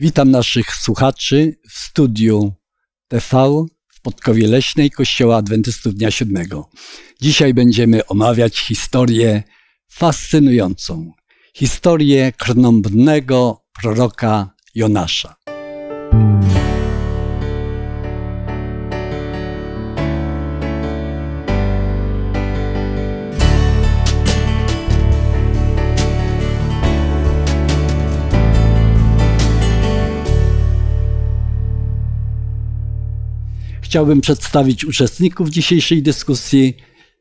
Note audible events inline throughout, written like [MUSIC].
Witam naszych słuchaczy w studiu TV w Podkowie Leśnej Kościoła Adwentystów Dnia Siódmego. Dzisiaj będziemy omawiać historię fascynującą. Historię krnąbnego proroka Jonasza. Chciałbym przedstawić uczestników dzisiejszej dyskusji,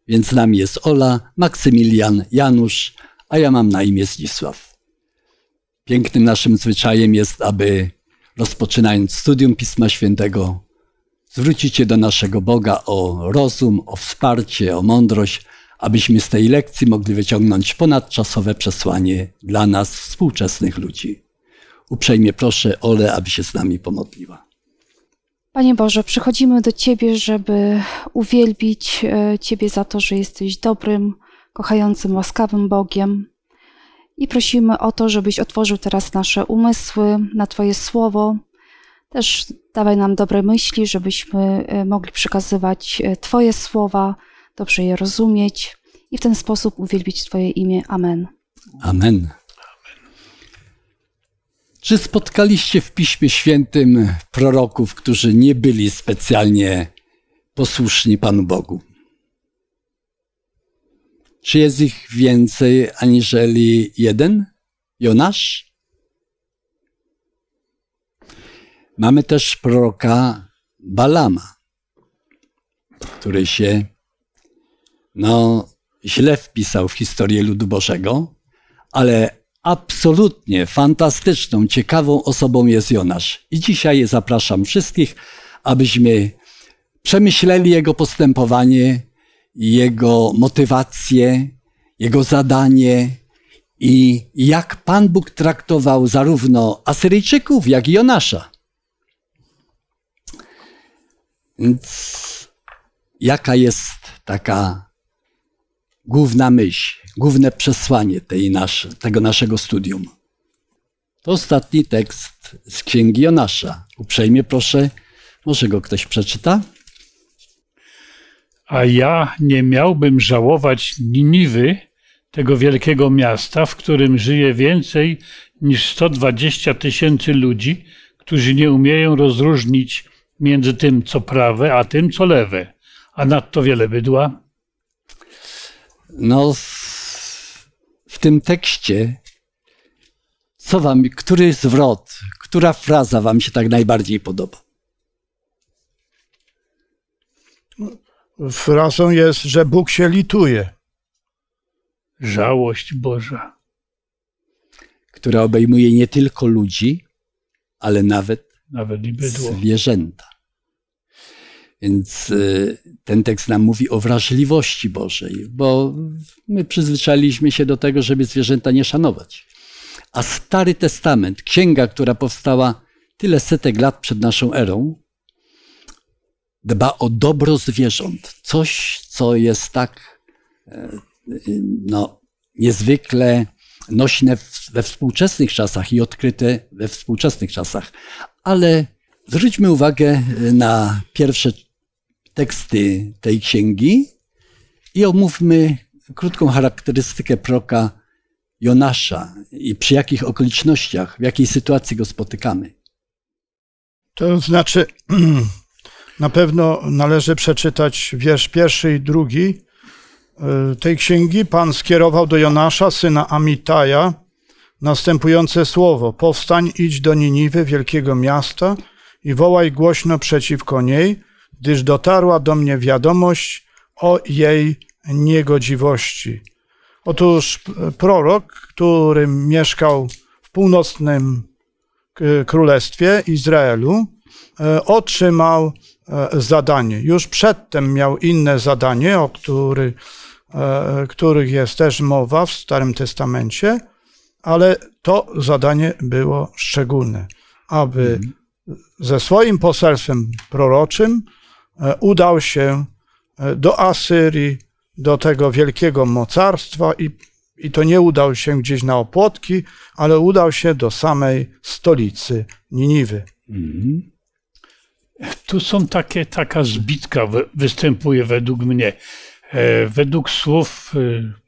więc z nami jest Ola, Maksymilian, Janusz, a ja mam na imię Zdzisław. Pięknym naszym zwyczajem jest, aby rozpoczynając studium Pisma Świętego, zwrócić się do naszego Boga o rozum, o wsparcie, o mądrość, abyśmy z tej lekcji mogli wyciągnąć ponadczasowe przesłanie dla nas, współczesnych ludzi. Uprzejmie proszę Ole, aby się z nami pomodliła. Panie Boże, przychodzimy do Ciebie, żeby uwielbić e, Ciebie za to, że jesteś dobrym, kochającym, łaskawym Bogiem. I prosimy o to, żebyś otworzył teraz nasze umysły na Twoje słowo. Też dawaj nam dobre myśli, żebyśmy e, mogli przekazywać e, Twoje słowa, dobrze je rozumieć i w ten sposób uwielbić Twoje imię. Amen. Amen. Czy spotkaliście w Piśmie Świętym proroków, którzy nie byli specjalnie posłuszni Panu Bogu? Czy jest ich więcej aniżeli jeden? Jonasz? Mamy też proroka Balama, który się no, źle wpisał w historię ludu Bożego, ale absolutnie fantastyczną, ciekawą osobą jest Jonasz. I dzisiaj zapraszam wszystkich, abyśmy przemyśleli jego postępowanie, jego motywację, jego zadanie i jak Pan Bóg traktował zarówno Asyryjczyków, jak i Jonasza. Więc jaka jest taka główna myśl? główne przesłanie tej tego naszego studium. To ostatni tekst z księgi Jonasza. Uprzejmie proszę, może go ktoś przeczyta? A ja nie miałbym żałować Niniwy, tego wielkiego miasta, w którym żyje więcej niż 120 tysięcy ludzi, którzy nie umieją rozróżnić między tym, co prawe, a tym, co lewe, a nadto wiele bydła? No, w tym tekście, co wam, który zwrot, która fraza wam się tak najbardziej podoba? Frazą jest, że Bóg się lituje. Żałość Boża. Która obejmuje nie tylko ludzi, ale nawet, nawet zwierzęta. Więc y, ten tekst nam mówi o wrażliwości Bożej, bo my przyzwyczailiśmy się do tego, żeby zwierzęta nie szanować. A Stary Testament, księga, która powstała tyle setek lat przed naszą erą, dba o dobro zwierząt. Coś, co jest tak e, y, no, niezwykle nośne we współczesnych czasach i odkryte we współczesnych czasach. Ale zwróćmy uwagę y, na pierwsze teksty tej księgi i omówmy krótką charakterystykę proka Jonasza i przy jakich okolicznościach, w jakiej sytuacji go spotykamy. To znaczy, [CLEARS THROAT] na pewno należy przeczytać wiersz pierwszy i drugi e, tej księgi. Pan skierował do Jonasza, syna Amitaja, następujące słowo: Powstań, idź do Niniwy, wielkiego miasta, i wołaj głośno przeciwko niej, gdyż dotarła do mnie wiadomość o jej niegodziwości. Otóż prorok, który mieszkał w północnym królestwie Izraelu, e, otrzymał e, zadanie. Już przedtem miał inne zadanie, o który, e, których jest też mowa w Starym Testamencie, ale to zadanie było szczególne, aby mhm. ze swoim poselstwem proroczym E, udał się e, do Asyrii, do tego wielkiego mocarstwa i, i to nie udał się gdzieś na opłotki, ale udał się do samej stolicy Niniwy. Mhm. Tu są takie, taka zbitka występuje według mnie. E, według słów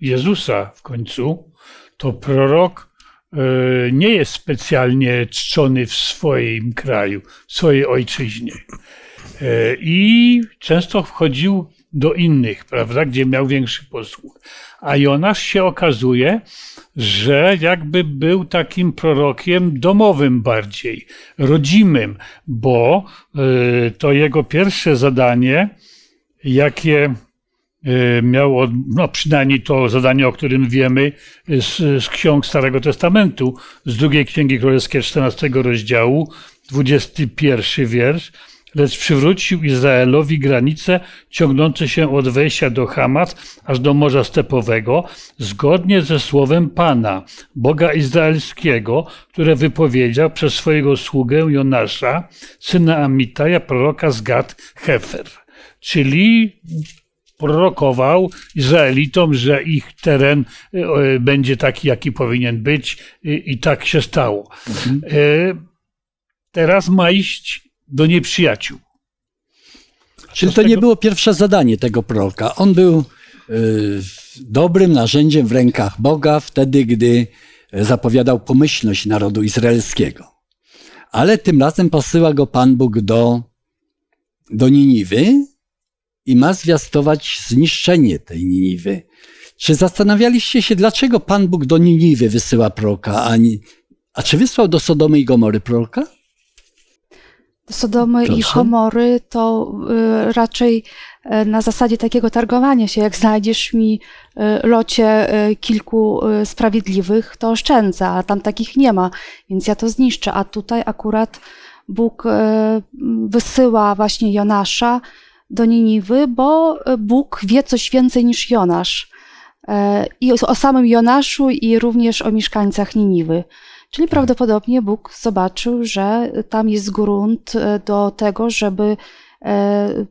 Jezusa w końcu, to prorok nie jest specjalnie czczony w swoim kraju, w swojej ojczyźnie. E, I często wchodził do innych, prawda, gdzie miał większy posłuch. A Jonasz się okazuje, że jakby był takim prorokiem domowym bardziej, rodzimym, bo e, to jego pierwsze zadanie, jakie e, miał, no przynajmniej to zadanie, o którym wiemy z, z ksiąg Starego Testamentu, z drugiej Księgi Królewskiej 14 rozdziału, 21 wiersz, lecz przywrócił Izraelowi granice ciągnące się od wejścia do Hamat aż do Morza Stepowego, zgodnie ze słowem Pana, Boga Izraelskiego, które wypowiedział przez swojego sługę Jonasza, syna Amitaja, proroka z Gad Hefer. Czyli prorokował Izraelitom, że ich teren e, będzie taki, jaki powinien być, i tak się stało. Mhm. E, teraz ma iść do nieprzyjaciół. Czyli to nie było pierwsze zadanie tego proroka. On był e, dobrym narzędziem w rękach Boga wtedy, gdy e, zapowiadał pomyślność narodu izraelskiego. Ale tym razem posyła go Pan Bóg do, do Niniwy i ma zwiastować zniszczenie tej Niniwy. Czy zastanawialiście się, dlaczego Pan Bóg do Niniwy wysyła proroka, a, nie, a czy wysłał do Sodomy i Gomory proroka? Sodomy Proszę. i Homory to y, raczej e, na zasadzie takiego targowania się, jak znajdziesz mi e, locie e, kilku sprawiedliwych, to oszczędzę, a tam takich nie ma, więc ja to zniszczę. A tutaj akurat Bóg wysyła właśnie Jonasza do Niniwy, bo Bóg wie coś więcej niż Jonasz. I o samym Jonaszu i również o mieszkańcach Niniwy. Czyli prawdopodobnie Bóg zobaczył, że tam jest grunt e, do tego, żeby e,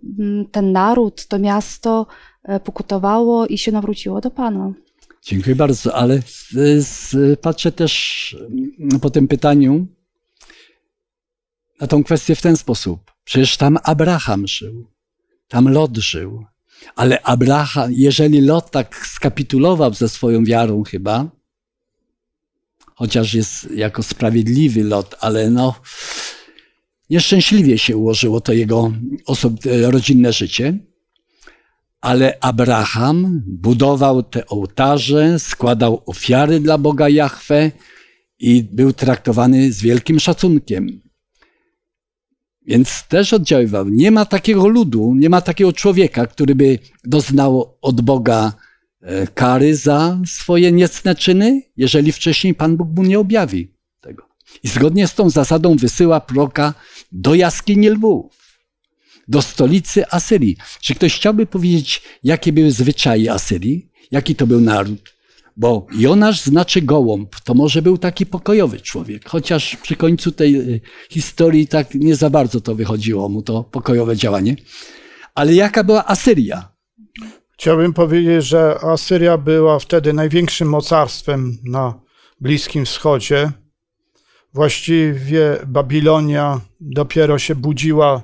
ten naród, to miasto e, pokutowało i się nawróciło do Pana. Dziękuję bardzo, ale patrzę też mm, po tym pytaniu na tą kwestię w ten sposób. Przecież tam Abraham żył, tam Lot żył, ale Abraham, jeżeli Lot tak skapitulował ze swoją wiarą chyba, chociaż jest jako sprawiedliwy lot, ale no nieszczęśliwie się ułożyło to jego e, rodzinne życie. Ale Abraham budował te ołtarze, składał ofiary dla Boga Jahwe i był traktowany z wielkim szacunkiem. Więc też oddziaływał. Nie ma takiego ludu, nie ma takiego człowieka, który by doznał od Boga E, kary za swoje niecne czyny, jeżeli wcześniej Pan Bóg mu nie objawi tego. I zgodnie z tą zasadą wysyła proka do jaskini lwów, do stolicy Asyrii. Czy ktoś chciałby powiedzieć, jakie były zwyczaje Asyrii? Jaki to był naród? Bo Jonasz znaczy gołąb, to może był taki pokojowy człowiek, chociaż przy końcu tej e, historii tak nie za bardzo to wychodziło mu, to pokojowe działanie. Ale jaka była Asyria? Chciałbym powiedzieć, że Asyria była wtedy największym mocarstwem na Bliskim Wschodzie. Właściwie Babilonia dopiero się budziła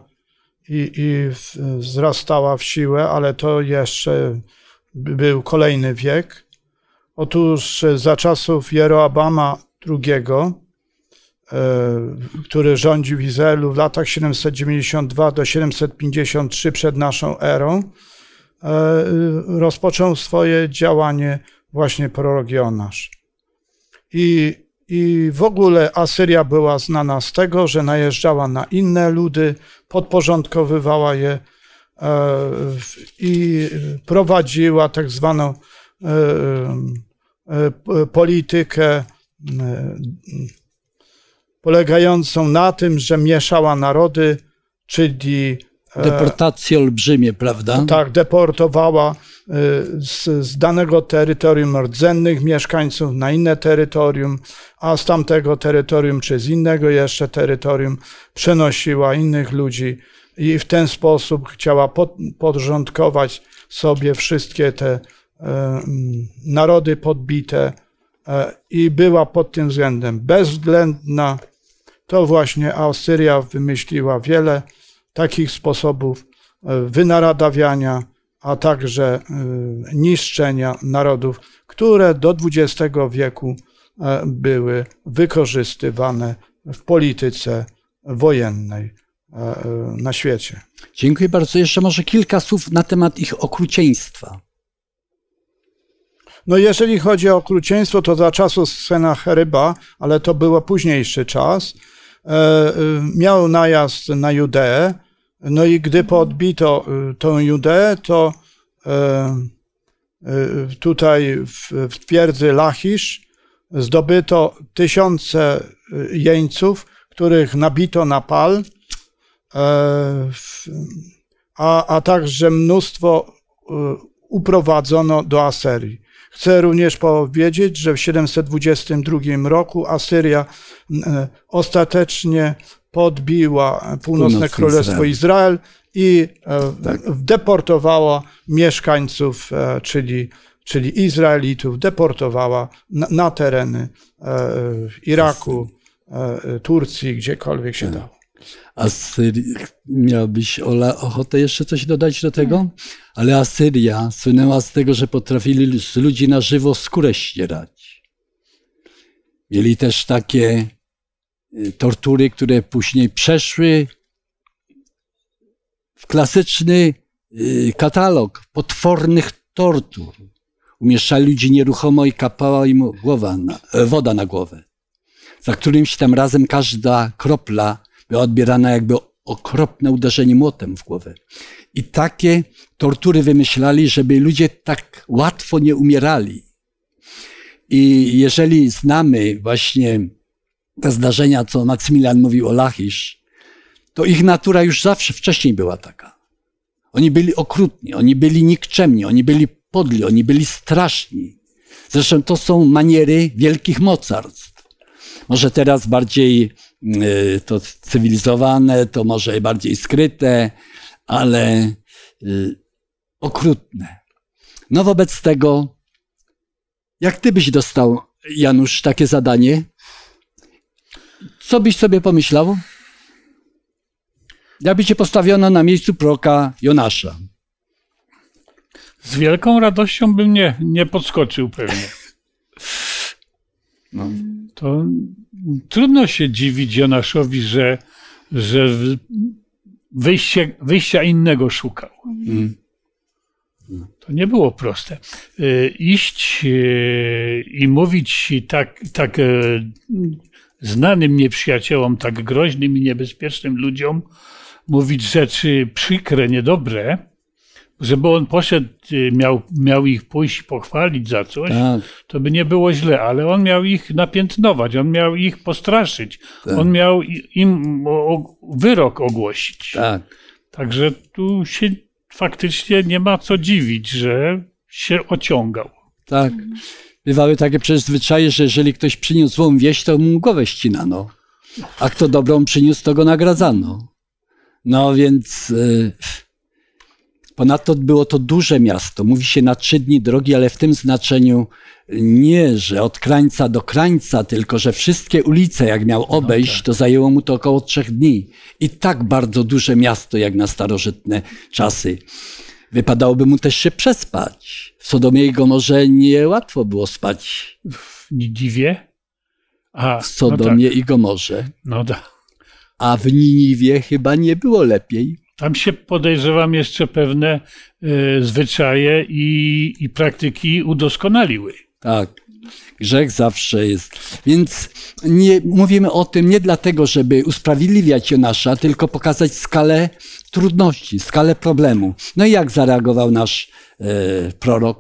i, i wzrastała w siłę, ale to jeszcze był kolejny wiek. Otóż za czasów Jeroabama II, e, który rządził w Izraelu w latach 792 do 753 przed naszą erą, E, y, rozpoczął swoje działanie właśnie prorok Jonasz. I, I w ogóle Asyria była znana z tego, że najeżdżała na inne ludy, podporządkowywała je e, i prowadziła tak zwaną e, politykę polegającą na tym, że mieszała narody, czyli Deportacje olbrzymie, prawda? Tak, deportowała y, z, z danego terytorium rdzennych mieszkańców na inne terytorium, a z tamtego terytorium czy z innego jeszcze terytorium przenosiła innych ludzi i w ten sposób chciała podrządkować sobie wszystkie te e, mm, narody podbite e, i była pod tym względem bezwzględna. To właśnie Austria wymyśliła wiele takich sposobów e, wynaradawiania, a także e, niszczenia narodów, które do XX wieku e, były wykorzystywane w polityce wojennej na świecie. Dziękuję bardzo. Jeszcze może kilka słów na temat ich okrucieństwa. No jeżeli chodzi o okrucieństwo, to za czasów Senacheryba, ale to był późniejszy czas, miał najazd na Judeę, no i gdy podbito y, tą Judeę, to e, y, tutaj w twierdzy Lachisz zdobyto tysiące y, jeńców, których nabito na pal, e, a, a także mnóstwo uprowadzono do Asyrii. Chcę również powiedzieć, że w 722 roku Asyria ostatecznie podbiła Północne, Północne Królestwo Izrael, Izrael i e, tak. deportowała mieszkańców, e, czyli, czyli Izraelitów, deportowała na, na tereny e, Iraku, Turcji, gdziekolwiek się tak. dało. Asyrii, miałbyś Ola, ochotę jeszcze coś dodać do tego? Ale Asyria słynęła z tego, że potrafili z ludzi na żywo skórę ścierać. Mieli też takie Y, tortury, które później przeszły w klasyczny y, katalog potwornych tortur. Umieszczali ludzi nieruchomo i kapała im głowa na, e, woda na głowę. Za którymś tam razem każda kropla była odbierana jakby okropne uderzenie młotem w głowę. I takie tortury wymyślali, żeby ludzie tak łatwo nie umierali. I jeżeli znamy właśnie te zdarzenia, co Maksymilian mówił o Lachisz, to ich natura już zawsze wcześniej była taka. Oni byli okrutni, oni byli nikczemni, oni byli podli, oni byli straszni. Zresztą to są maniery wielkich mocarstw. Może teraz bardziej e, to cywilizowane, to może bardziej skryte, ale e, okrutne. No wobec tego, jak ty byś dostał, Janusz, takie zadanie? Co byś sobie pomyślał? Jakby cię postawiono na miejscu proka Jonasza. Z wielką radością bym nie, nie podskoczył pewnie. No. To trudno się dziwić Jonaszowi, że, że wyjście, wyjścia innego szukał. Mm. To nie było proste. Y, iść y, i mówić tak, tak y, znanym nieprzyjaciołom, tak groźnym i niebezpiecznym ludziom mówić rzeczy przykre, niedobre, żeby on poszedł, y, miał, miał ich pójść pochwalić za coś, tak. to by nie było źle, ale on miał ich napiętnować, on miał ich postraszyć, tak. on miał im wyrok ogłosić. Tak. Także tu się faktycznie nie ma co dziwić, że się ociągał. Tak bywały takie przecież zwyczaje, że jeżeli ktoś przyniósł złą wieść, to mu głowę ścinano. A kto dobrą przyniósł, to go nagradzano. No więc e, ponadto było to duże miasto. Mówi się na trzy dni drogi, ale w tym znaczeniu nie, że od krańca do krańca, tylko że wszystkie ulice, jak miał no obejść, tak. to zajęło mu to około trzech dni. I tak bardzo duże miasto, jak na starożytne czasy. Wypadałoby mu też się przespać. W Sodomie i Gomorze nie łatwo było spać. W A, w Sodomie no tak. i Gomorze. No da. A w Niniwie chyba nie było lepiej. Tam się podejrzewam jeszcze pewne y, zwyczaje i, i praktyki udoskonaliły. Tak. Grzech zawsze jest. Więc nie, mówimy o tym nie dlatego, żeby usprawiedliwiać Jonasza, tylko pokazać skalę trudności, skalę problemu. No i jak zareagował nasz e, prorok?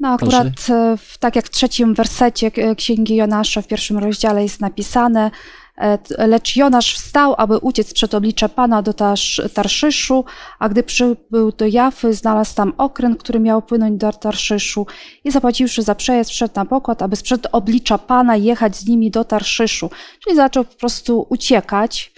No akurat e, tak jak w trzecim wersecie e, Księgi Jonasza w pierwszym rozdziale jest napisane, E, lecz Jonasz wstał, aby uciec przed oblicze Pana do Tarszyszu, a gdy przybył do Jafy, znalazł tam okręt, który miał płynąć do Tarszyszu i zapłaciwszy za przejazd, wszedł na pokład, aby sprzed oblicza Pana jechać z nimi do Tarszyszu. Czyli zaczął po prostu uciekać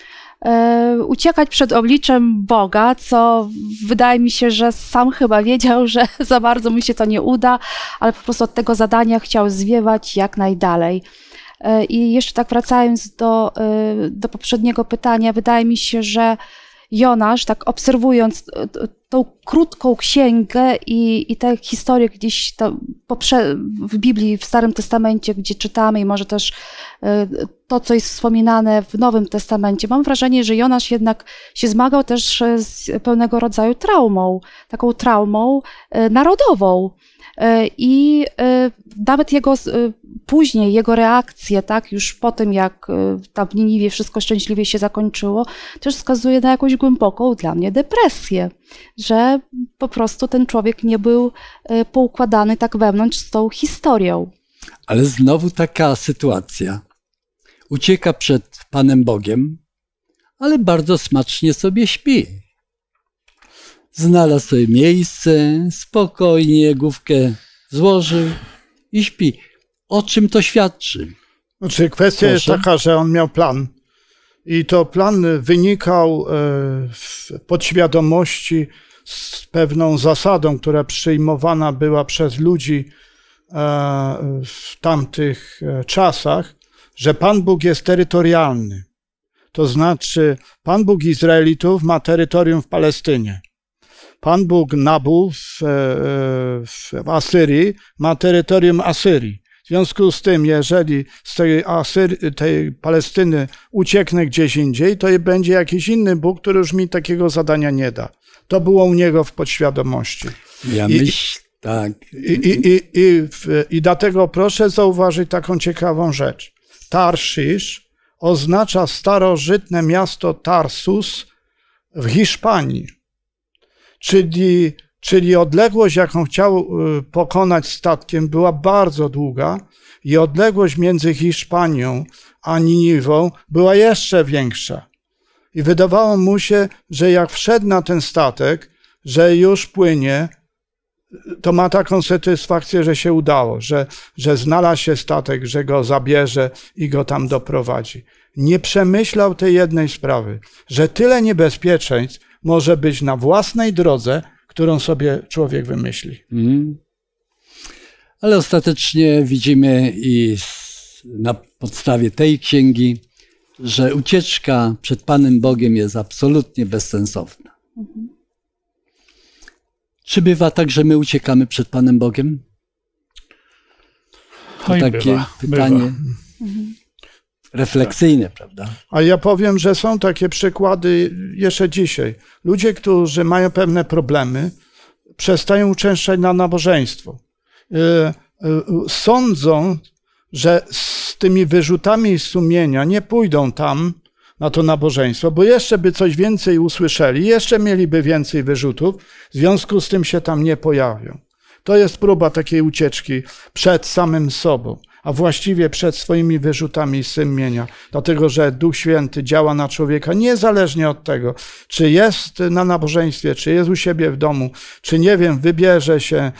e, uciekać przed obliczem Boga, co wydaje mi się, że sam chyba wiedział, że [LAUGHS] za bardzo mu się to nie uda, ale po prostu od tego zadania chciał zwiewać jak najdalej. E, I jeszcze tak wracając do, e, do poprzedniego pytania, wydaje mi się, że Jonasz, tak obserwując e, tą krótką księgę i, i tę historię gdzieś poprze- w Biblii, w Starym Testamencie, gdzie czytamy, i może też to, co jest wspominane w Nowym Testamencie, mam wrażenie, że Jonasz jednak się zmagał też z pewnego rodzaju traumą, taką traumą narodową. I nawet jego później jego reakcje, tak, już po tym jak y, tam w Niniwie wszystko szczęśliwie się zakończyło, też wskazuje na jakąś głęboką dla mnie depresję, że po prostu ten człowiek nie był y, poukładany tak wewnątrz z tą historią. Ale znowu taka sytuacja. Ucieka przed Panem Bogiem, ale bardzo smacznie sobie śpi. Znalazł sobie miejsce, spokojnie główkę złożył i śpi o czym to świadczy? Znaczy, kwestia Proszę. jest taka, że on miał plan. I to plan wynikał e, w podświadomości z pewną zasadą, która przyjmowana była przez ludzi e, w tamtych e, czasach, że Pan Bóg jest terytorialny. To znaczy, Pan Bóg Izraelitów ma terytorium w Palestynie. Pan Bóg Nabu w, w Asyrii ma terytorium Asyrii. W związku z tym, jeżeli z tej, tej Palestyny ucieknę gdzieś indziej, to będzie jakiś inny Bóg, który już mi takiego zadania nie da. To było u niego w podświadomości. Ja myślę, tak. I, i, i, i, I dlatego proszę zauważyć taką ciekawą rzecz. Tarszysz oznacza starożytne miasto Tarsus w Hiszpanii. Czyli Czyli odległość, jaką chciał y, pokonać statkiem, była bardzo długa i odległość między Hiszpanią a Niniwą była jeszcze większa. I wydawało mu się, że jak wszedł na ten statek, że już płynie, to ma taką satysfakcję, że się udało, że, że znalazł się statek, że go zabierze i go tam doprowadzi. Nie przemyślał tej jednej sprawy, że tyle niebezpieczeństw może być na własnej drodze, którą sobie człowiek wymyśli. Mm. Ale ostatecznie widzimy i na podstawie tej księgi, że ucieczka przed Panem Bogiem jest absolutnie bezsensowna. Mhm. Czy bywa tak, że my uciekamy przed Panem Bogiem? To Oj, takie bywa, pytanie. Bywa. Mhm refleksyjny, prawda? A ja powiem, że są takie przykłady jeszcze dzisiaj. Ludzie, którzy mają pewne problemy, przestają uczęszczać na nabożeństwo. Y, y, sądzą, że z tymi wyrzutami sumienia nie pójdą tam na to nabożeństwo, bo jeszcze by coś więcej usłyszeli, jeszcze mieliby więcej wyrzutów, w związku z tym się tam nie pojawią. To jest próba takiej ucieczki przed samym sobą a właściwie przed swoimi wyrzutami sumienia, dlatego że Duch Święty działa na człowieka niezależnie od tego, czy jest na nabożeństwie, czy jest u siebie w domu, czy nie wiem, wybierze się e,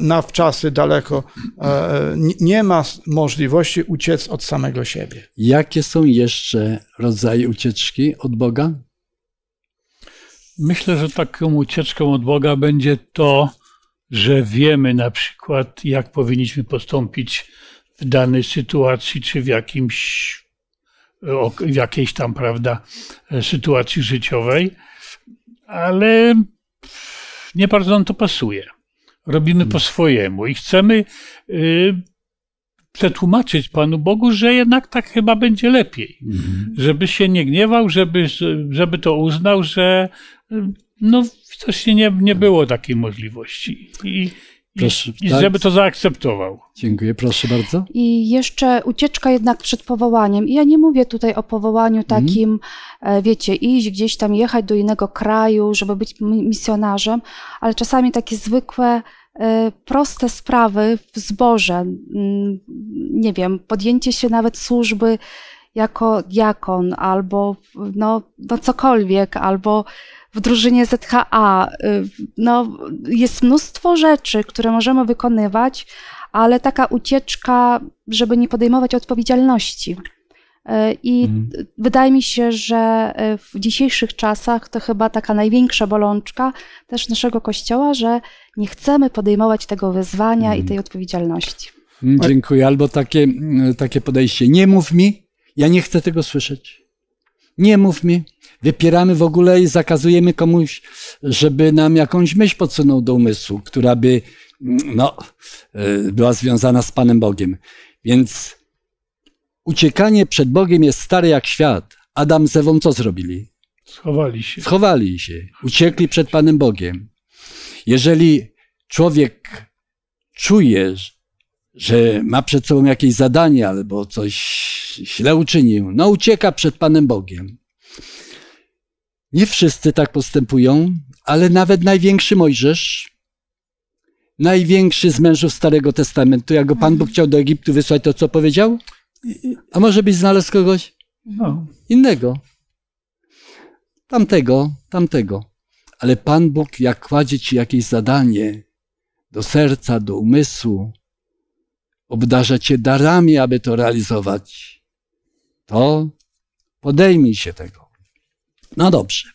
na wczasy daleko. E, nie ma możliwości uciec od samego siebie. Jakie są jeszcze rodzaje ucieczki od Boga? Myślę, że taką ucieczką od Boga będzie to, że wiemy na przykład, jak powinniśmy postąpić w danej sytuacji czy w jakimś, e, w jakiejś tam, prawda, e, sytuacji życiowej, ale nie bardzo nam to pasuje. Robimy po hmm. swojemu i chcemy y, przetłumaczyć Panu Bogu, że jednak tak chyba będzie lepiej. Mhm. Żeby się nie gniewał, żeby, żeby to uznał, że y, no widocznie nie, nie było takiej możliwości. I, Proszę, I tak? żeby to zaakceptował. Dziękuję, proszę bardzo. I jeszcze ucieczka jednak przed powołaniem. I ja nie mówię tutaj o powołaniu mhm. takim, mm. wiecie, iść gdzieś tam, jechać do innego kraju, żeby być misjonarzem, ale czasami takie zwykłe, e, proste sprawy w zboże. Nie wiem, podjęcie się nawet służby jako diakon, albo no, no cokolwiek, albo w drużynie ZHA. Y, no, jest mnóstwo rzeczy, które możemy wykonywać, ale taka ucieczka, żeby nie podejmować odpowiedzialności. Y, I mhm. wydaje mi się, że y, w dzisiejszych czasach to chyba taka największa bolączka też naszego kościoła, że nie chcemy podejmować tego wyzwania mhm. i tej odpowiedzialności. Mm, dziękuję. Albo takie, mm, takie podejście. Nie mów mi, ja nie chcę tego słyszeć. Nie mów mi, wypieramy w ogóle i zakazujemy komuś, żeby nam jakąś myśl podsunął do umysłu, która by no, e, była związana z Panem Bogiem. Więc uciekanie przed Bogiem jest stare jak świat. Adam z Ewą co zrobili? Schowali się. Schowali się. Uciekli przed Panem Bogiem. Jeżeli człowiek czuje, że ma przed sobą jakieś zadanie albo coś źle uczynił, no ucieka przed Panem Bogiem. Nie wszyscy tak postępują, ale nawet największy Mojżesz, największy z mężów Starego Testamentu, jak go Pan Bóg chciał do Egiptu wysłać, to co powiedział? A może byś znalazł kogoś no. innego? Tamtego, tamtego. Ale Pan Bóg, jak kładzie ci jakieś zadanie do serca, do umysłu, obdarza cię darami, aby to realizować, to podejmij się tego. No dobrze.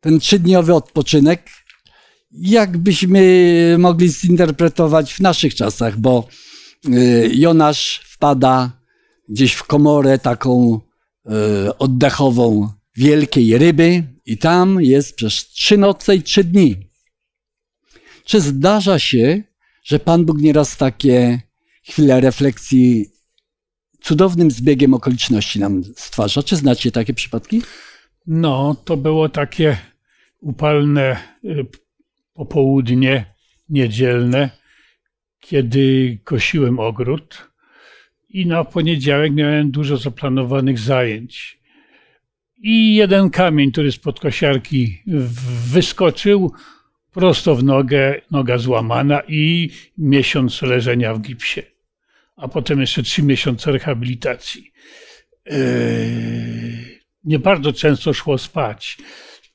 Ten trzydniowy odpoczynek, jakbyśmy mogli zinterpretować w naszych czasach, bo y, Jonasz wpada gdzieś w komorę taką y, oddechową wielkiej ryby i tam jest przez trzy noce i trzy dni. Czy zdarza się, że Pan Bóg nieraz takie chwile refleksji cudownym zbiegiem okoliczności nam stwarza? Czy znacie takie przypadki? No, to było takie upalne y, popołudnie niedzielne, kiedy kosiłem ogród i na poniedziałek miałem dużo zaplanowanych zajęć. I jeden kamień, który spod kosiarki wyskoczył prosto w nogę, noga złamana i miesiąc leżenia w gipsie. A potem jeszcze trzy miesiące rehabilitacji. Yy nie bardzo często szło spać.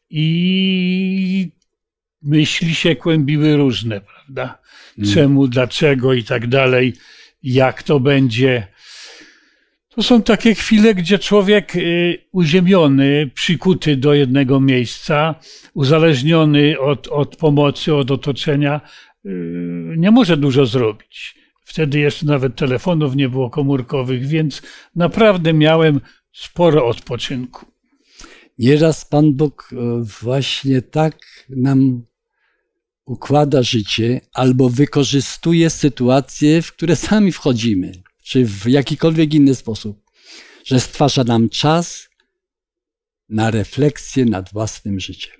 I myśli się kłębiły różne, prawda? Mm. Czemu, hmm. dlaczego i tak dalej, jak to będzie. To są takie chwile, gdzie człowiek y, uziemiony, przykuty do jednego miejsca, uzależniony od, od pomocy, od otoczenia, y, nie może dużo zrobić. Wtedy jeszcze nawet telefonów nie było komórkowych, więc naprawdę miałem sporo odpoczynku. Nieraz Pan Bóg e, właśnie tak nam układa życie albo wykorzystuje sytuacje, w które sami wchodzimy, czy w jakikolwiek inny sposób, że stwarza nam czas na refleksję nad własnym życiem.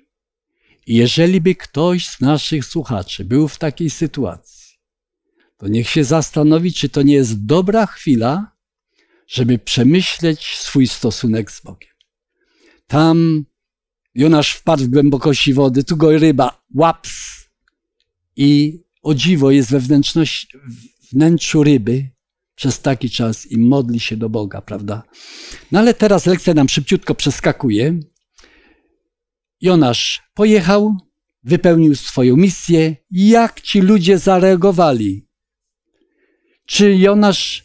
I jeżeli by ktoś z naszych słuchaczy był w takiej sytuacji, to niech się zastanowi, czy to nie jest dobra chwila, żeby przemyśleć swój stosunek z Bogiem. Tam Jonasz wpadł w głębokości wody, tu go ryba, łaps. I o dziwo jest we wnętrzu ryby przez taki czas i modli się do Boga, prawda? No ale teraz lekcja nam szybciutko przeskakuje. Jonasz pojechał, wypełnił swoją misję. Jak ci ludzie zareagowali? Czy Jonasz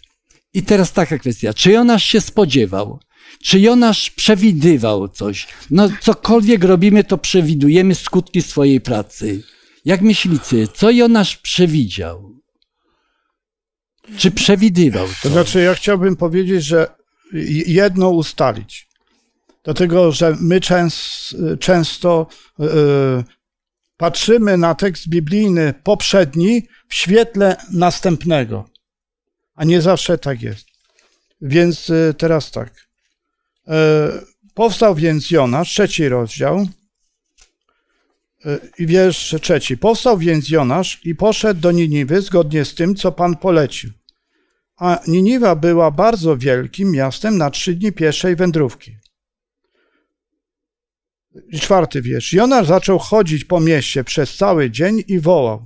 i teraz taka kwestia. Czy Jonasz się spodziewał? Czy Jonasz przewidywał coś? No, cokolwiek robimy, to przewidujemy skutki swojej pracy. Jak myślicie, co Jonasz przewidział? Czy przewidywał? To? znaczy, ja chciałbym powiedzieć, że jedno ustalić. Dlatego, że my często yy, patrzymy na tekst biblijny poprzedni w świetle następnego a nie zawsze tak jest. Więc e, teraz tak. E, powstał więc Jonasz, trzeci rozdział, e, i wiersz trzeci. Powstał więc Jonasz i poszedł do Niniwy zgodnie z tym, co Pan polecił. A Niniwa była bardzo wielkim miastem na trzy dni pierwszej wędrówki. I czwarty wiersz. Jonasz zaczął chodzić po mieście przez cały dzień i wołał.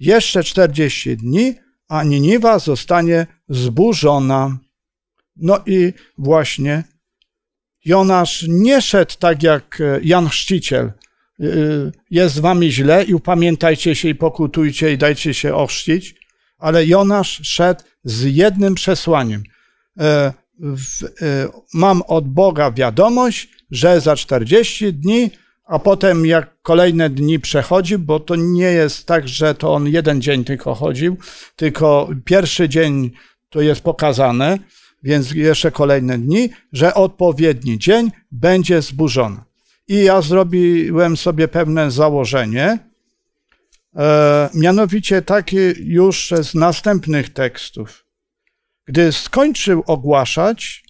Jeszcze czterdzieści dni, a Niniwa zostanie zburzona. No i właśnie Jonasz nie szedł tak jak e, Jan Chrzciciel. E, e, jest z wami źle i upamiętajcie się i pokutujcie i dajcie się ochrzcić. Ale Jonasz szedł z jednym przesłaniem. Mam od Boga wiadomość, że za 40 dni a potem jak kolejne dni przechodzi, bo to nie jest tak, że to on jeden dzień tylko chodził, tylko pierwszy dzień to jest pokazane, więc jeszcze kolejne dni, że odpowiedni dzień będzie zburzony. I ja zrobiłem sobie pewne założenie, e, mianowicie takie już z następnych tekstów. Gdy skończył ogłaszać,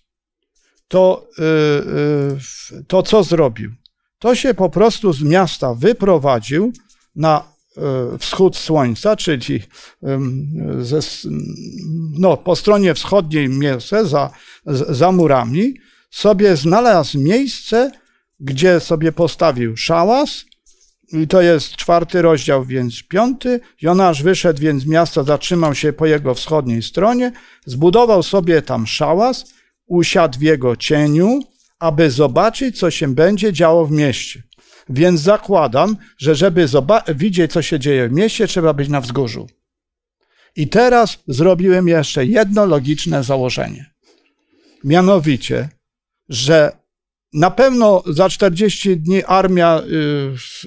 to, y, y, to co zrobił? to się po prostu z miasta wyprowadził na e, wschód słońca, czyli ze, no, po stronie wschodniej miasta, za, za murami, sobie znalazł miejsce, gdzie sobie postawił szałas, i to jest czwarty rozdział, więc piąty. Jonasz wyszedł więc z miasta, zatrzymał się po jego wschodniej stronie, zbudował sobie tam szałas, usiadł w jego cieniu, aby zobaczyć, co się będzie działo w mieście. Więc zakładam, że żeby widzieć, co się dzieje w mieście, trzeba być na wzgórzu. I teraz zrobiłem jeszcze jedno logiczne założenie. Mianowicie, że na pewno za 40 dni armia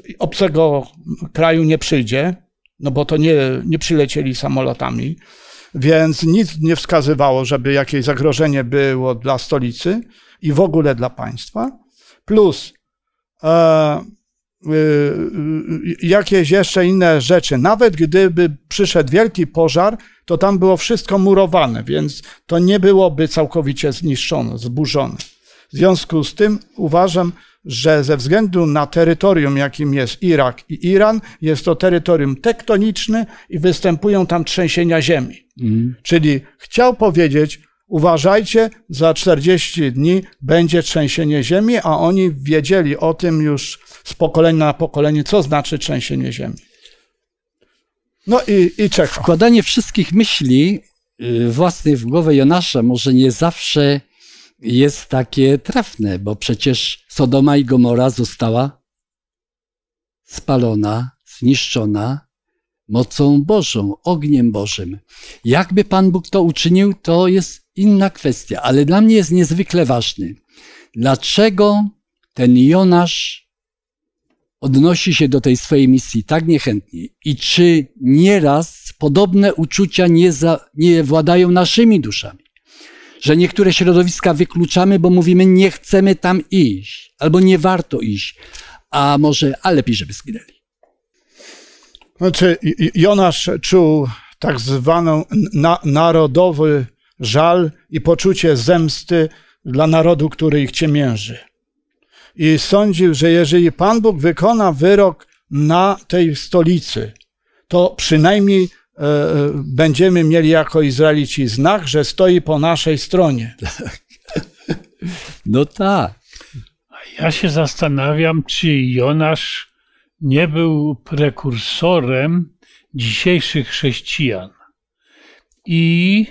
y, obcego kraju nie przyjdzie, no bo to nie, nie przylecieli samolotami. Więc nic nie wskazywało, żeby jakieś zagrożenie było dla stolicy i w ogóle dla państwa. Plus e, e, e, jakieś jeszcze inne rzeczy. Nawet gdyby przyszedł wielki pożar, to tam było wszystko murowane, więc to nie byłoby całkowicie zniszczone, zburzone. W związku z tym uważam, że ze względu na terytorium, jakim jest Irak i Iran, jest to terytorium tektoniczne i występują tam trzęsienia ziemi. Mm. Czyli chciał powiedzieć, uważajcie, za 40 dni będzie trzęsienie ziemi, a oni wiedzieli o tym już z pokolenia na pokolenie, co znaczy trzęsienie ziemi. No i, i czeka. Wkładanie wszystkich myśli y, własnej w głowę Jonasza może nie zawsze jest takie trafne, bo przecież Sodoma i Gomora została spalona, zniszczona, mocą Bożą, ogniem Bożym. Jakby Pan Bóg to uczynił, to jest inna kwestia, ale dla mnie jest niezwykle ważny. Dlaczego ten Jonasz odnosi się do tej swojej misji tak niechętnie i czy nieraz podobne uczucia nie, za, nie władają naszymi duszami? Że niektóre środowiska wykluczamy, bo mówimy, nie chcemy tam iść, albo nie warto iść, a może, a lepiej, żeby zginęli. Znaczy, Jonasz czuł tak zwaną na, narodowy żal i poczucie zemsty dla narodu, który ich ciemięży. I sądził, że jeżeli Pan Bóg wykona wyrok na tej stolicy, to przynajmniej e, e będziemy mieli jako Izraelici znak, że stoi po naszej stronie. Tak. No tak. A ja się zastanawiam, czy Jonasz nie był prekursorem dzisiejszych chrześcijan i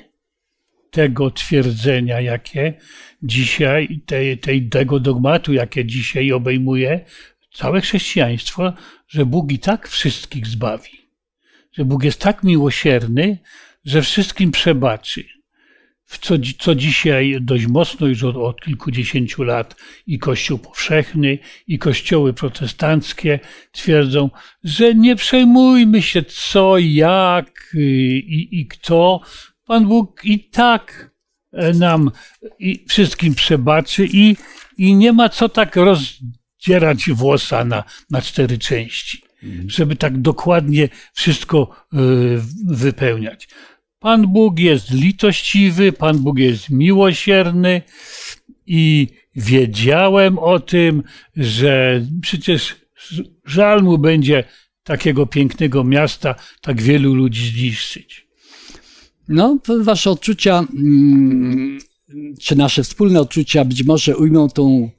tego twierdzenia, jakie dzisiaj, tej, tej, tego dogmatu, jakie dzisiaj obejmuje całe chrześcijaństwo, że Bóg i tak wszystkich zbawi, że Bóg jest tak miłosierny, że wszystkim przebaczy co, co dzisiaj dość mocno już od, od kilkudziesięciu lat i Kościół powszechny, i kościoły protestanckie twierdzą, że nie przejmujmy się co, jak y, i, i kto. Pan Bóg i tak e, nam i wszystkim przebaczy i, i nie ma co tak rozdzierać włosa na, na cztery części, mhm. żeby tak dokładnie wszystko y, wypełniać. Pan Bóg jest litościwy, Pan Bóg jest miłosierny i wiedziałem o tym, że przecież żal mu będzie takiego pięknego miasta tak wielu ludzi zniszczyć. No, wasze odczucia, mm, czy nasze wspólne odczucia być może ujmą tą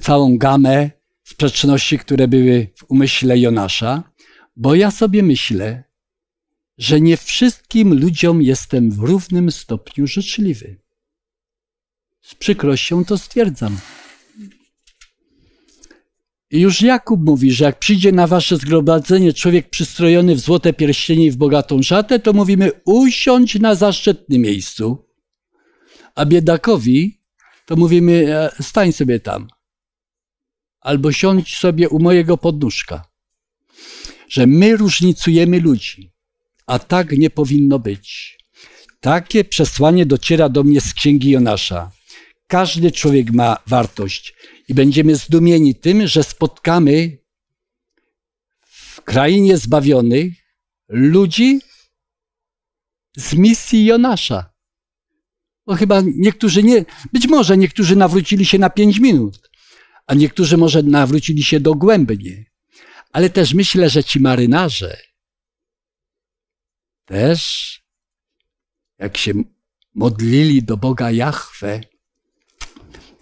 całą gamę sprzeczności, które były w umyśle Jonasza, bo ja sobie myślę, że nie wszystkim ludziom jestem w równym stopniu życzliwy. Z przykrością to stwierdzam. I już Jakub mówi, że jak przyjdzie na wasze zgromadzenie człowiek przystrojony w złote pierścienie i w bogatą szatę, to mówimy usiądź na zaszczytnym miejscu, a biedakowi to mówimy e, stań sobie tam albo siądź sobie u mojego podnóżka. Że my różnicujemy ludzi. A tak nie powinno być. Takie przesłanie dociera do mnie z księgi Jonasza. Każdy człowiek ma wartość i będziemy zdumieni tym, że spotkamy w krainie zbawionych ludzi z misji Jonasza. Bo chyba niektórzy nie, być może niektórzy nawrócili się na pięć minut, a niektórzy może nawrócili się dogłębnie. Ale też myślę, że ci marynarze, też, jak się modlili do Boga Jahwe,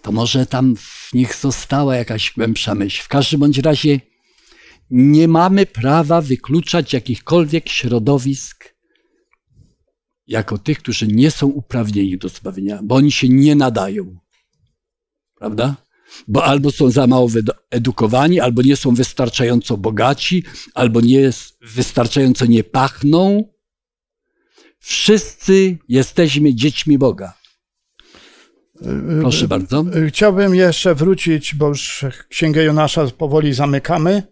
to może tam w nich została jakaś głębsza myśl. W każdym bądź razie nie mamy prawa wykluczać jakichkolwiek środowisk jako tych, którzy nie są uprawnieni do zbawienia, bo oni się nie nadają. Prawda? Bo albo są za mało edukowani, albo nie są wystarczająco bogaci, albo nie wystarczająco nie pachną, Wszyscy jesteśmy dziećmi Boga. Y, y, Proszę y, bardzo. Chciałbym jeszcze wrócić, bo już Księgę Jonasza powoli zamykamy,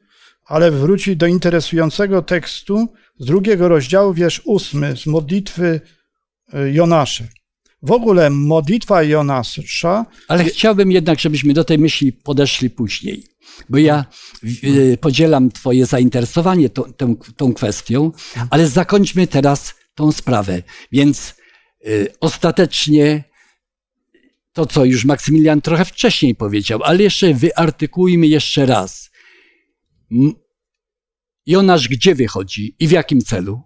ale wrócić do interesującego tekstu z drugiego rozdziału, wiersz ósmy, z modlitwy Jonasza. W ogóle modlitwa Jonasza... Ale chciałbym jednak, żebyśmy do tej myśli podeszli później, bo ja podzielam twoje zainteresowanie tą, tą, tą kwestią, ale zakończmy teraz tą sprawę. Więc y, ostatecznie to, co już Maksymilian trochę wcześniej powiedział, ale jeszcze wyartykujmy jeszcze raz. Jonasz gdzie wychodzi i w jakim celu?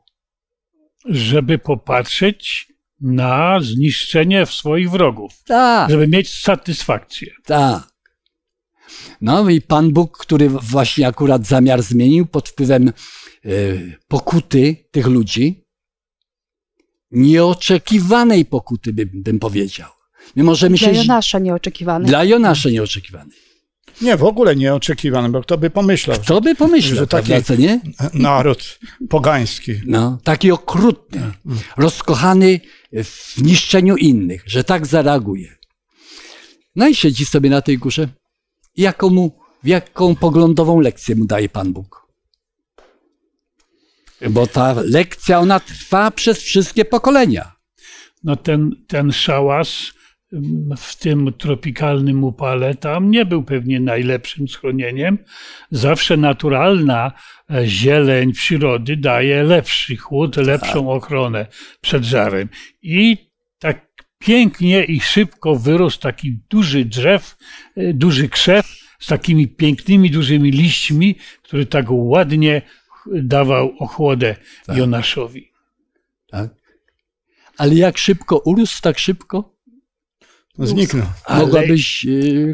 Żeby popatrzeć na zniszczenie swoich wrogów. Tak. Żeby mieć satysfakcję. Tak. No i Pan Bóg, który właśnie akurat zamiar zmienił pod wpływem y, pokuty tych ludzi, nieoczekiwanej pokuty, bym, bym powiedział. My możemy dla się... Jonasza nieoczekiwanej. Dla Jonasza nieoczekiwanej. Nie, w ogóle nieoczekiwanej, bo kto by pomyślał. Kto by pomyślał, że taki prawda, nie? naród pogański. No, taki okrutny, rozkochany w niszczeniu innych, że tak zareaguje. No i siedzi sobie na tej górze. Jaką, mu, jaką poglądową lekcję mu daje Pan Bóg? Bo ta lekcja, ona trwa przez wszystkie pokolenia. No ten, ten szałas mm, w tym tropikalnym upale tam nie był pewnie najlepszym schronieniem. Zawsze naturalna e, zieleń przyrody daje lepszy chłód, lepszą tak. ochronę przed żarem. I tak pięknie i szybko wyrósł taki duży drzew, e, duży krzew z takimi pięknymi, dużymi liśćmi, który tak ładnie dawał ochłodę tak. Jonaszowi. Tak. Ale jak szybko urósł, tak szybko? No, zniknął. Ale, Mogłabyś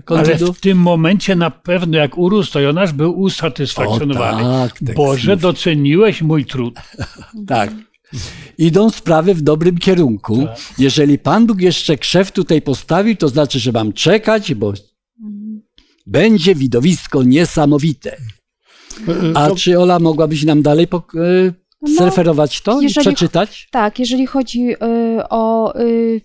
e, Ale w tym momencie na pewno jak urósł, to Jonasz był usatysfakcjonowany. O, tak, tak Boże, tak. doceniłeś mój trud. [LAUGHS] tak. Idą sprawy w dobrym kierunku. Tak. Jeżeli Pan Bóg jeszcze krzew tutaj postawił, to znaczy, że mam czekać, bo mhm. będzie widowisko niesamowite. A to... czy Ola mogłabyś nam dalej pok- y, no, zreferować to no, i przeczytać? Tak, jeżeli chodzi y, o y,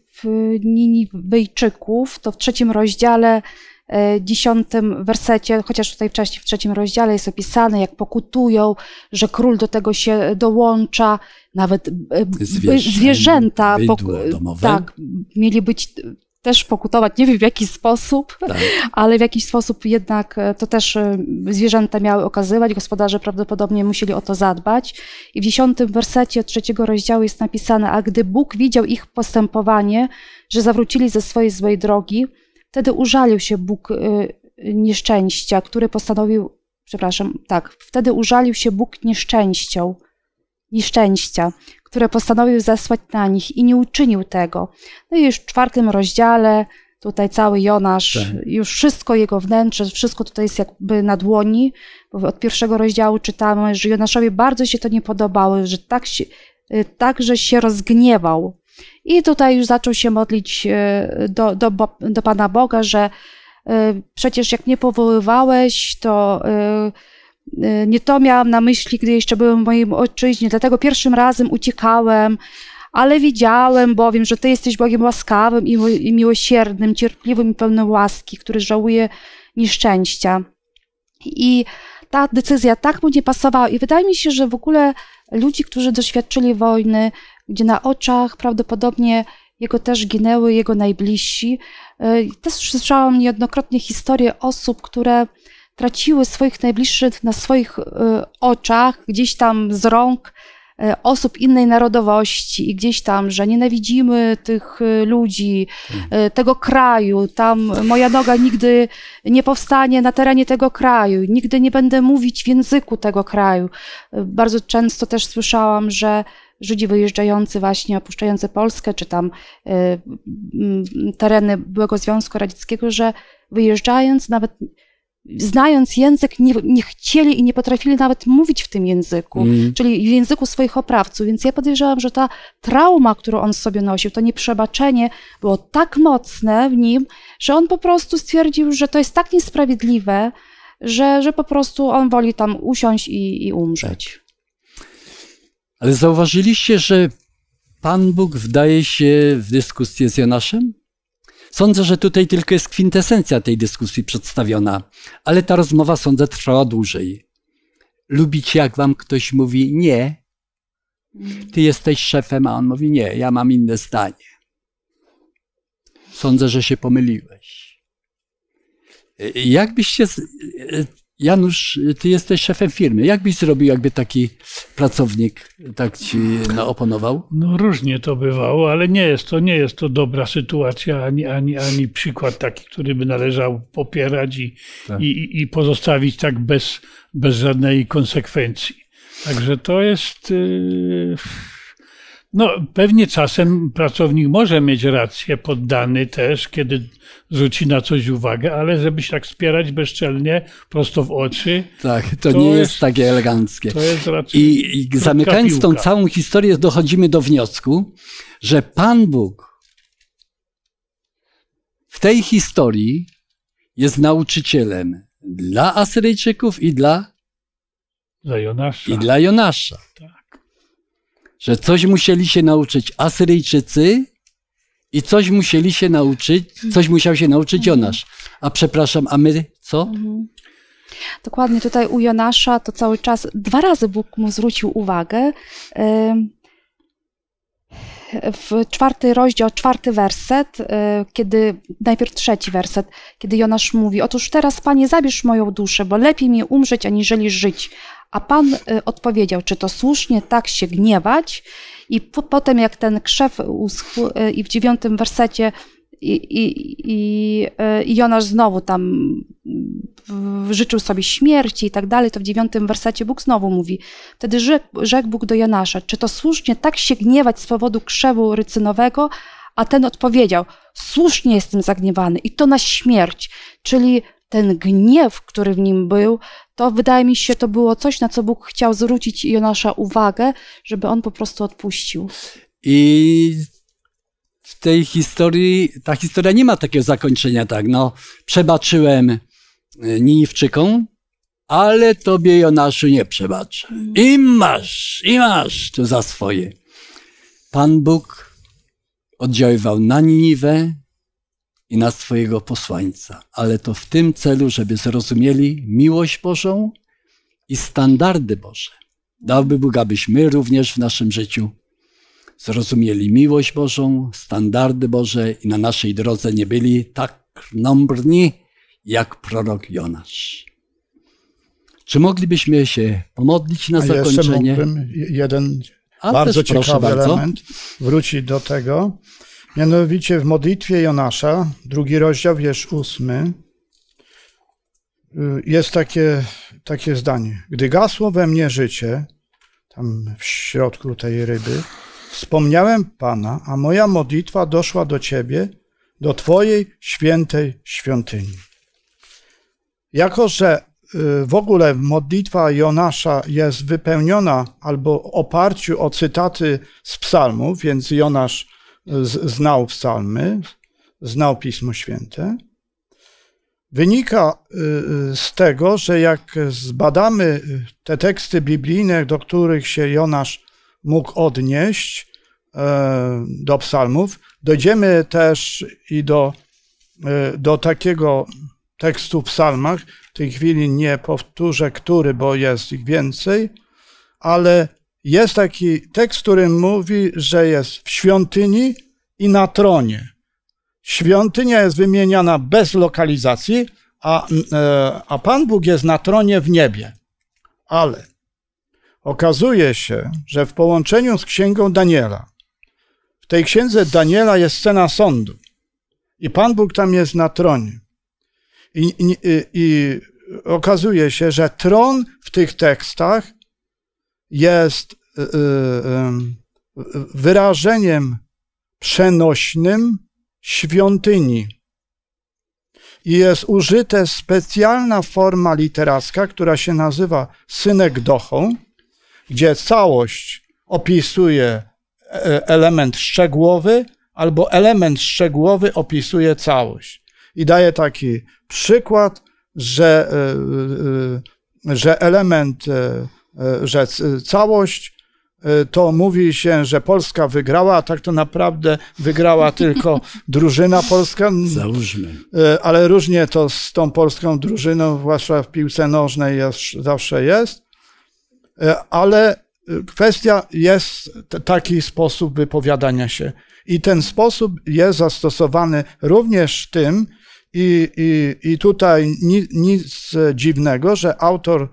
Ninibyjczyków, to w trzecim rozdziale, y, dziesiątym wersecie, chociaż tutaj wcześniej w trzecim rozdziale jest opisane, jak pokutują, że król do tego się dołącza, nawet y, Zwierzę, zwierzęta, domowe. tak, mieli być też pokutować, nie wiem w jaki sposób, tak. ale w jakiś sposób jednak e, to też e, zwierzęta miały okazywać, gospodarze prawdopodobnie musieli o to zadbać. I w dziesiątym wersecie trzeciego rozdziału jest napisane, a gdy Bóg widział ich postępowanie, że zawrócili ze swojej złej drogi, wtedy użalił się Bóg e, nieszczęścia, który postanowił, przepraszam, tak, wtedy użalił się Bóg nieszczęścią, nieszczęścia, które postanowił zesłać na nich i nie uczynił tego. No i już w czwartym rozdziale tutaj cały Jonasz, tak. już wszystko jego wnętrze, wszystko tutaj jest jakby na dłoni, bo od pierwszego rozdziału czytamy, że Jonaszowi bardzo się to nie podobało, że tak się, y, także że się rozgniewał. I tutaj już zaczął się modlić y, do, do, do Pana Boga, że y, przecież jak mnie powoływałeś, to Y, nie to miałam na myśli, gdy jeszcze byłem w mojej ojczyźnie, dlatego pierwszym razem uciekałem, ale widziałem bowiem, że Ty jesteś Bogiem łaskawym i miłosiernym, cierpliwym i pełnym łaski, który żałuje nieszczęścia. I ta decyzja tak mu nie pasowała i wydaje mi się, że w ogóle ludzi, którzy doświadczyli wojny, gdzie na oczach prawdopodobnie jego też ginęły jego najbliżsi. Y, też słyszałam niejednokrotnie historie osób, które traciły swoich najbliższych na swoich e, oczach, gdzieś tam z rąk e, osób innej narodowości i gdzieś tam, że nienawidzimy tych e, ludzi, tego kraju, tam moja noga nigdy nie powstanie na terenie tego kraju, nigdy nie będę mówić w języku tego kraju. Bardzo często też słyszałam, że Żydzi wyjeżdżający właśnie, opuszczający Polskę, czy tam tereny byłego Związku Radzieckiego, że wyjeżdżając nawet znając język, nie, nie, chcieli i nie potrafili nawet mówić w tym języku, mm. czyli w języku swoich oprawców. Więc ja podejrzewam, że ta trauma, którą on sobie nosił, to nieprzebaczenie było tak mocne w nim, że on po prostu stwierdził, że to jest tak niesprawiedliwe, że, że po prostu on woli tam usiąść i, i umrzeć. Ale zauważyliście, że Pan Bóg wdaje się w dyskusję z Jonaszem? Sądzę, że tutaj tylko jest kwintesencja tej dyskusji przedstawiona, ale ta rozmowa, sądzę, trwała dłużej. Lubić, jak wam ktoś mówi nie, ty jesteś szefem, a on mówi nie, ja mam inne zdanie. Sądzę, że się pomyliłeś. Y, y, jakbyście y, Janusz, ty jesteś szefem firmy. Jak byś zrobił, jakby taki pracownik tak ci no, oponował? No różnie to bywało, ale nie jest to, nie jest to dobra sytuacja, ani, ani, ani przykład taki, który by należał popierać i, tak. i, i pozostawić tak bez, bez żadnej konsekwencji. Także to jest... Yy no, pewnie czasem pracownik może mieć rację, poddany też, kiedy zwróci na coś uwagę, ale żeby się tak wspierać bezczelnie, prosto w oczy. Tak, to, to nie jest, jest, takie eleganckie. To jest raczej I, i zamykając piłka. tą całą historię, dochodzimy do wniosku, że Pan Bóg w tej historii jest nauczycielem dla Asyryjczyków i dla, dla Jonasza. I dla Jonasza. Tak że coś musieli się nauczyć Asyryjczycy i coś musieli się nauczyć, coś musiał się nauczyć mhm. Jonasz. A przepraszam, a my co? Mhm. Dokładnie, tutaj u Jonasza to cały czas, dwa razy Bóg mu zwrócił uwagę. W czwarty rozdział, czwarty werset, y, kiedy, najpierw trzeci werset, kiedy Jonasz mówi: Otóż teraz, panie, zabierz moją duszę, bo lepiej mi umrzeć, aniżeli żyć. A pan y, odpowiedział, czy to słusznie tak się gniewać? I po, potem jak ten krzew uschł y, i w dziewiątym wersecie i, i, i, y, i Jonasz znowu tam życzył sobie śmierci i tak dalej, to w dziewiątym wersecie Bóg znowu mówi. Wtedy rzekł, rzekł Bóg do Jonasza, czy to słusznie tak się gniewać z powodu krzewu rycynowego? A ten odpowiedział, słusznie jestem zagniewany i to na śmierć. Czyli ten gniew, który w nim był, to wydaje mi się, to było coś, na co Bóg chciał zwrócić Jonasza uwagę, żeby on po prostu odpuścił. I w tej historii, ta historia nie ma takiego zakończenia, tak, no, przebaczyłem e, Niniwczykom, ale tobie Jonaszu nie przebaczę. I masz, i masz tu za swoje. Pan Bóg oddziaływał na Niniwę, i na swojego posłańca, ale to w tym celu, żeby zrozumieli miłość Bożą i standardy Boże. Dałby Bóg, abyśmy również w naszym życiu zrozumieli miłość Bożą, standardy Boże i na naszej drodze nie byli tak krnąbrni jak prorok Jonasz. Czy moglibyśmy się pomodlić na A zakończenie? Jeszcze jeden A bardzo ciekawy element wróci do tego, Mianowicie w modlitwie Jonasza, drugi rozdział, wiersz ósmy, y, jest takie, takie zdanie. Gdy gasło we mnie życie, tam w środku tej ryby, wspomniałem Pana, a moja modlitwa doszła do Ciebie, do Twojej świętej świątyni. Jako, że y, w ogóle modlitwa Jonasza jest wypełniona albo oparciu o cytaty z psalmów, więc Jonasz znał psalmy, znał Pismo Święte. Wynika y, y, z tego, że jak zbadamy y, te teksty biblijne, do których się Jonasz mógł odnieść e, do psalmów, dojdziemy też i do, e, do takiego tekstu w psalmach. W tej chwili nie powtórzę, który, bo jest ich więcej, ale jest taki tekst, który mówi, że jest w świątyni i na tronie. Świątynia jest wymieniana bez lokalizacji, a, e, a Pan Bóg jest na tronie w niebie. Ale okazuje się, że w połączeniu z księgą Daniela, w tej księdze Daniela jest scena sądu i Pan Bóg tam jest na tronie. I, i, i okazuje się, że tron w tych tekstach jest y, y, wyrażeniem przenośnym świątyni. I jest użyte specjalna forma literacka, która się nazywa synekdochą, gdzie całość opisuje e, element szczegółowy, albo element szczegółowy opisuje całość. I daje taki przykład, że, y, że element E, rzec e, całość, e, to mówi się, że Polska wygrała, a tak to naprawdę wygrała [LAUGHS] tylko drużyna polska. Załóżmy. Ale różnie to z tą polską drużyną, zwłaszcza w piłce nożnej jest, zawsze jest. Ale kwestia jest taki sposób wypowiadania się. I ten sposób jest zastosowany również tym, i, i, i tutaj nic dziwnego, że autor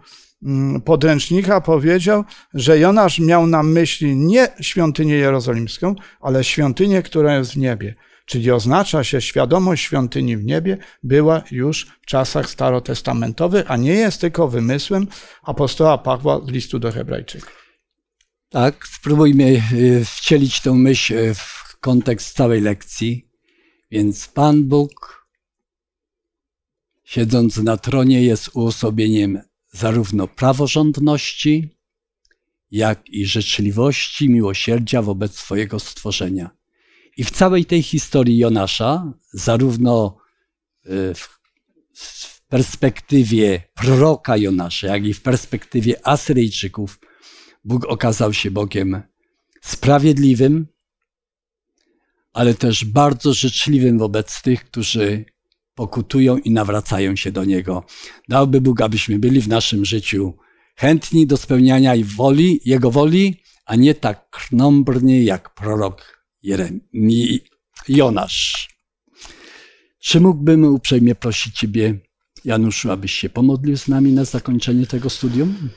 Mm, podręcznika powiedział, że Jonasz miał na myśli nie świątynię jerozolimską, ale świątynię, która jest w niebie. Czyli oznacza się, świadomość świątyni w niebie była już w czasach starotestamentowych, a nie jest tylko wymysłem apostoła Pawła z listu do Hebrajczyków. Tak, spróbujmy y, wcielić tą myśl y, w kontekst całej lekcji. Więc Pan Bóg, siedząc na tronie, jest uosobieniem zarówno praworządności, jak i życzliwości, miłosierdzia wobec swojego stworzenia. I w całej tej historii Jonasza, zarówno e, w, perspektywie proroka Jonasza, jak i w perspektywie Asyryjczyków, Bóg okazał się Bogiem sprawiedliwym, ale też bardzo życzliwym wobec tych, którzy pokutują i nawracają się do Niego. Dałby Bóg, abyśmy byli w naszym życiu chętni do spełniania woli, Jego woli, a nie tak krnąbrnie jak prorok Jeremi, Jonasz. Czy mógłbym uprzejmie prosić Ciebie, Januszu, abyś się pomodlił z nami na zakończenie tego studium?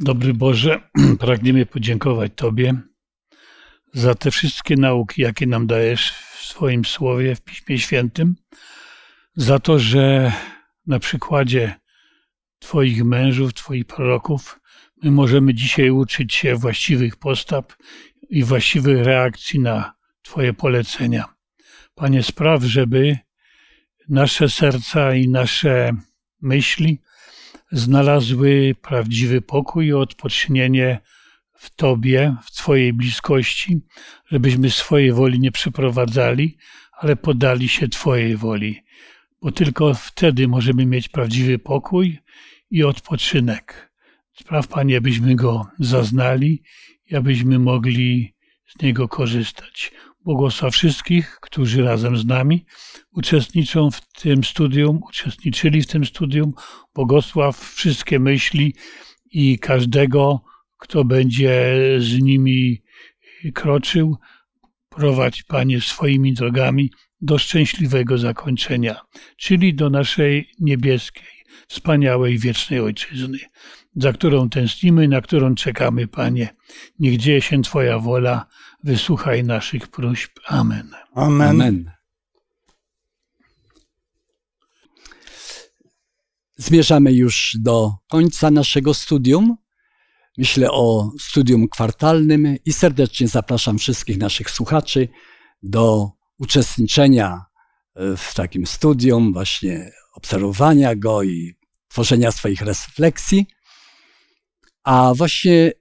Dobry Boże, [CLEARS THROAT] pragniemy podziękować Tobie za te wszystkie nauki, jakie nam dajesz swoim słowie w Piśmie Świętym, za to, że na przykładzie Twoich mężów, Twoich proroków, my możemy dzisiaj uczyć się właściwych postaw i właściwych reakcji na Twoje polecenia. Panie, spraw, żeby nasze serca i nasze myśli znalazły prawdziwy pokój i odpocznienie w Tobie, w Twojej bliskości, żebyśmy swojej woli nie przeprowadzali, ale podali się Twojej woli, bo tylko wtedy możemy mieć prawdziwy pokój i odpoczynek. Spraw Panie, abyśmy go zaznali i abyśmy mogli z niego korzystać. Błogosław wszystkich, którzy razem z nami uczestniczą w tym studium, uczestniczyli w tym studium. Błogosław wszystkie myśli i każdego, kto będzie z nimi kroczył, prowadź Panie swoimi drogami do szczęśliwego zakończenia, czyli do naszej niebieskiej, wspaniałej, wiecznej Ojczyzny, za którą tęsknimy, na którą czekamy, Panie. Niech dzieje się Twoja wola, wysłuchaj naszych próśb. Amen. Amen. Amen. Zmierzamy już do końca naszego studium. Myślę o studium kwartalnym i serdecznie zapraszam wszystkich naszych słuchaczy do uczestniczenia e, w takim studium, właśnie obserwowania go i tworzenia swoich refleksji. A właśnie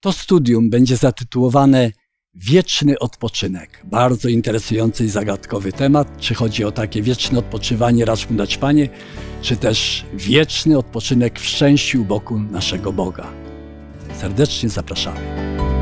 to studium będzie zatytułowane Wieczny odpoczynek. Bardzo interesujący i zagadkowy temat. Czy chodzi o takie wieczne odpoczywanie, racz mu dać Panie, czy też wieczny odpoczynek w szczęściu u boku naszego Boga. Serdecznie zapraszamy.